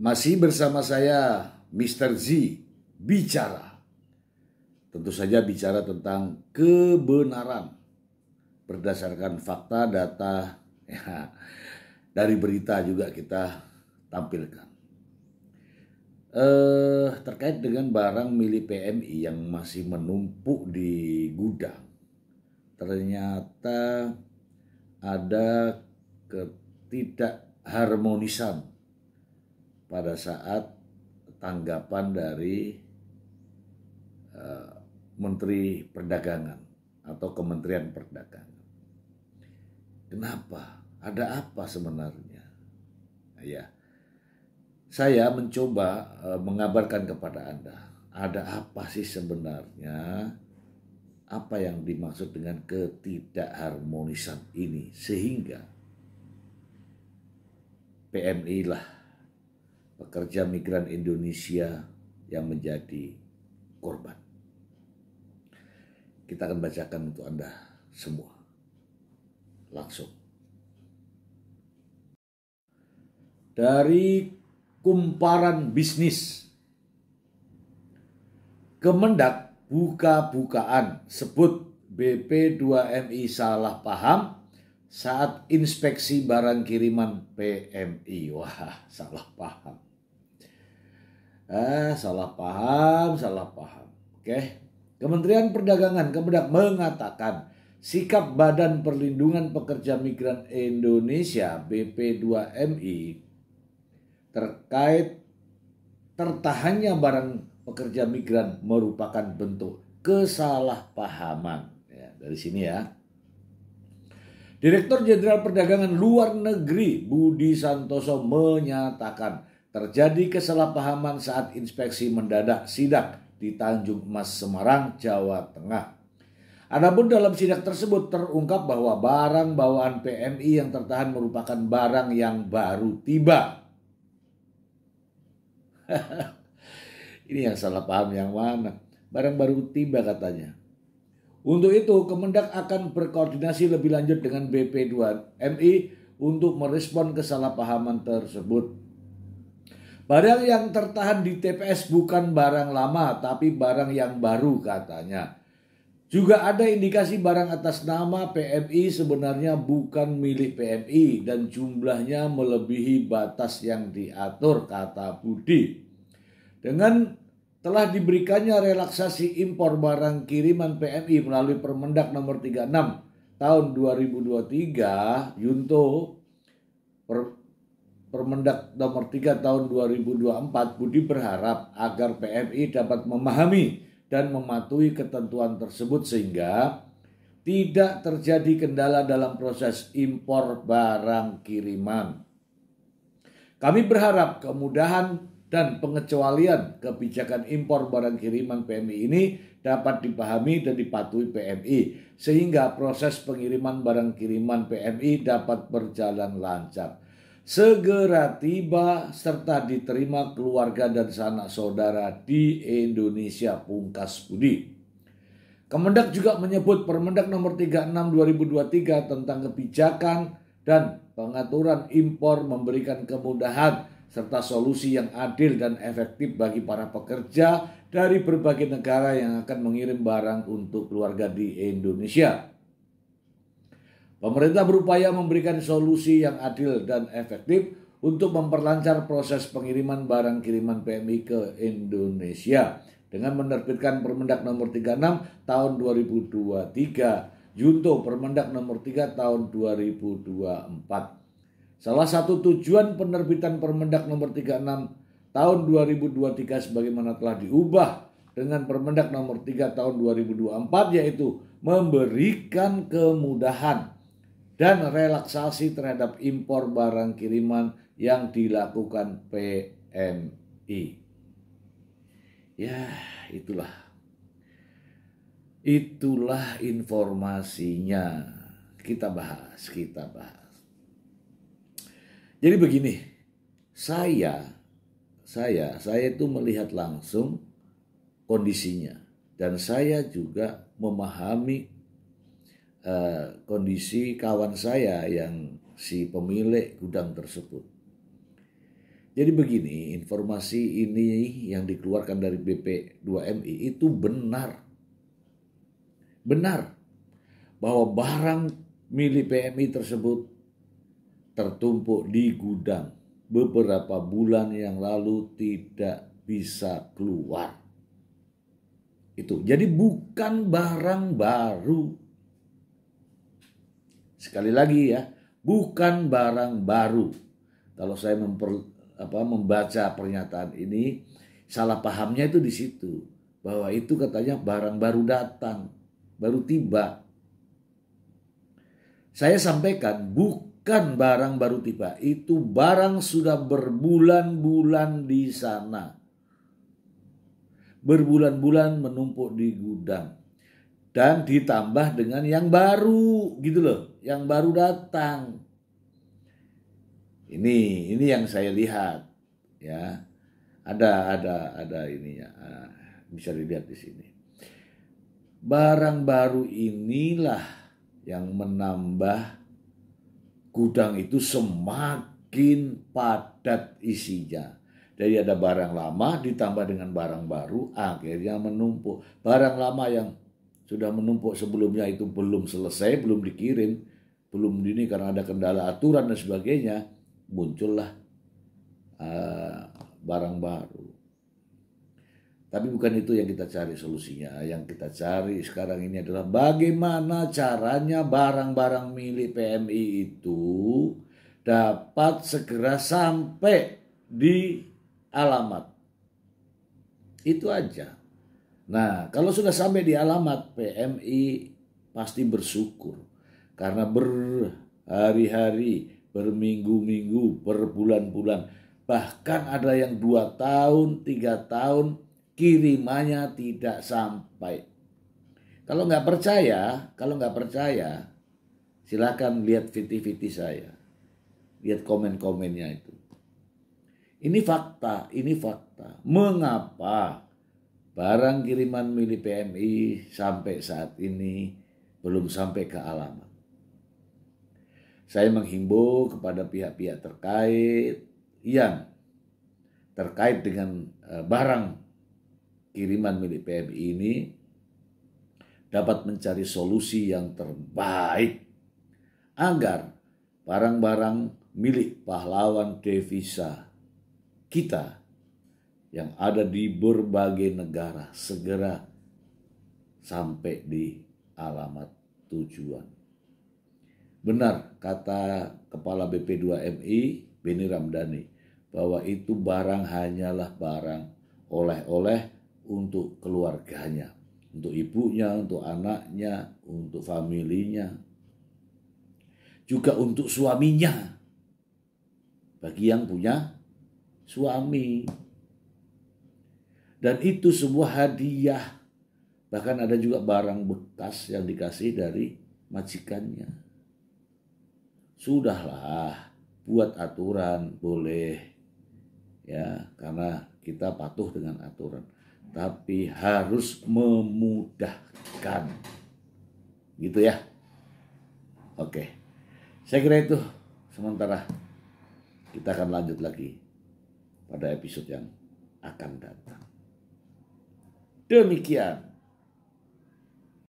Masih bersama saya Mr. Z bicara. Tentu saja bicara tentang kebenaran berdasarkan fakta, data, ya, dari berita juga kita tampilkan. Eh, terkait dengan barang milik PMI yang masih menumpuk di gudang, ternyata ada ketidakharmonisan pada saat tanggapan dari uh, Menteri Perdagangan atau Kementerian Perdagangan. Kenapa? Ada apa sebenarnya? Nah, ya, saya mencoba uh, mengabarkan kepada Anda, ada apa sih sebenarnya? Apa yang dimaksud dengan ketidakharmonisan ini sehingga PMI lah pekerja migran Indonesia yang menjadi korban. Kita akan bacakan untuk Anda semua. Langsung. Dari kumparan bisnis. Kemendak buka-bukaan sebut BP2MI salah paham saat inspeksi barang kiriman PMI. Wah, salah paham. Ah, salah paham, salah paham. Oke. Kementerian Perdagangan Kemendak mengatakan sikap Badan Perlindungan Pekerja Migran Indonesia BP2MI terkait tertahannya barang pekerja migran merupakan bentuk kesalahpahaman. Ya, dari sini ya. Direktur Jenderal Perdagangan Luar Negeri Budi Santoso menyatakan Terjadi kesalahpahaman saat inspeksi mendadak sidak di Tanjung Emas Semarang, Jawa Tengah. Adapun dalam sidak tersebut terungkap bahwa barang bawaan PMI yang tertahan merupakan barang yang baru tiba. Ini yang salah paham yang mana? Barang baru tiba katanya. Untuk itu, Kemendak akan berkoordinasi lebih lanjut dengan BP2MI untuk merespon kesalahpahaman tersebut. Barang yang tertahan di TPS bukan barang lama, tapi barang yang baru katanya. Juga ada indikasi barang atas nama PMI sebenarnya bukan milik PMI dan jumlahnya melebihi batas yang diatur, kata Budi. Dengan telah diberikannya relaksasi impor barang kiriman PMI melalui Permendak nomor 36 tahun 2023, Yunto Permendak Nomor 3 Tahun 2024, Budi berharap agar PMI dapat memahami dan mematuhi ketentuan tersebut sehingga tidak terjadi kendala dalam proses impor barang kiriman. Kami berharap kemudahan dan pengecualian kebijakan impor barang kiriman PMI ini dapat dipahami dan dipatuhi PMI sehingga proses pengiriman barang kiriman PMI dapat berjalan lancar segera tiba serta diterima keluarga dan sanak saudara di Indonesia Pungkas Budi. Kemendak juga menyebut Permendak nomor 36 2023 tentang kebijakan dan pengaturan impor memberikan kemudahan serta solusi yang adil dan efektif bagi para pekerja dari berbagai negara yang akan mengirim barang untuk keluarga di Indonesia. Pemerintah berupaya memberikan solusi yang adil dan efektif untuk memperlancar proses pengiriman barang kiriman PMI ke Indonesia dengan menerbitkan Permendak Nomor 36 tahun 2023, Junto Permendak Nomor 3 tahun 2024. Salah satu tujuan penerbitan Permendak Nomor 36 tahun 2023 sebagaimana telah diubah dengan Permendak Nomor 3 tahun 2024 yaitu memberikan kemudahan dan relaksasi terhadap impor barang kiriman yang dilakukan PMI. Ya, itulah. Itulah informasinya. Kita bahas, kita bahas. Jadi begini, saya saya saya itu melihat langsung kondisinya dan saya juga memahami Eh, kondisi kawan saya yang si pemilik gudang tersebut. Jadi begini, informasi ini yang dikeluarkan dari BP2MI itu benar. Benar bahwa barang milik PMI tersebut tertumpuk di gudang beberapa bulan yang lalu tidak bisa keluar. Itu. Jadi bukan barang baru Sekali lagi ya, bukan barang baru. Kalau saya memper, apa, membaca pernyataan ini, salah pahamnya itu di situ. Bahwa itu katanya barang baru datang, baru tiba. Saya sampaikan bukan barang baru tiba, itu barang sudah berbulan-bulan di sana. Berbulan-bulan menumpuk di gudang. Dan ditambah dengan yang baru gitu loh yang baru datang. Ini ini yang saya lihat ya. Ada ada ada ya ah, Bisa dilihat di sini. Barang baru inilah yang menambah gudang itu semakin padat isinya. Jadi ada barang lama ditambah dengan barang baru akhirnya menumpuk. Barang lama yang sudah menumpuk sebelumnya itu belum selesai, belum dikirim, belum ini karena ada kendala aturan dan sebagainya, muncullah uh, barang baru. Tapi bukan itu yang kita cari solusinya. Yang kita cari sekarang ini adalah bagaimana caranya barang-barang milik PMI itu dapat segera sampai di alamat. Itu aja. Nah, kalau sudah sampai di alamat PMI pasti bersyukur karena berhari-hari, berminggu-minggu, berbulan-bulan, bahkan ada yang dua tahun, tiga tahun kirimannya tidak sampai. Kalau nggak percaya, kalau nggak percaya, silakan lihat fiti-fiti saya, lihat komen-komennya itu. Ini fakta, ini fakta. Mengapa Barang kiriman milik PMI sampai saat ini belum sampai ke alamat. Saya menghimbau kepada pihak-pihak terkait yang terkait dengan e, barang kiriman milik PMI ini dapat mencari solusi yang terbaik agar barang-barang milik pahlawan devisa kita yang ada di berbagai negara segera sampai di alamat tujuan. Benar kata Kepala BP2MI Beni Ramdhani bahwa itu barang hanyalah barang oleh-oleh untuk keluarganya, untuk ibunya, untuk anaknya, untuk familinya, juga untuk suaminya. Bagi yang punya suami, dan itu sebuah hadiah. Bahkan ada juga barang bekas yang dikasih dari majikannya. Sudahlah, buat aturan boleh. Ya, karena kita patuh dengan aturan, tapi harus memudahkan. Gitu ya. Oke. Saya kira itu sementara kita akan lanjut lagi pada episode yang akan datang. Demikian.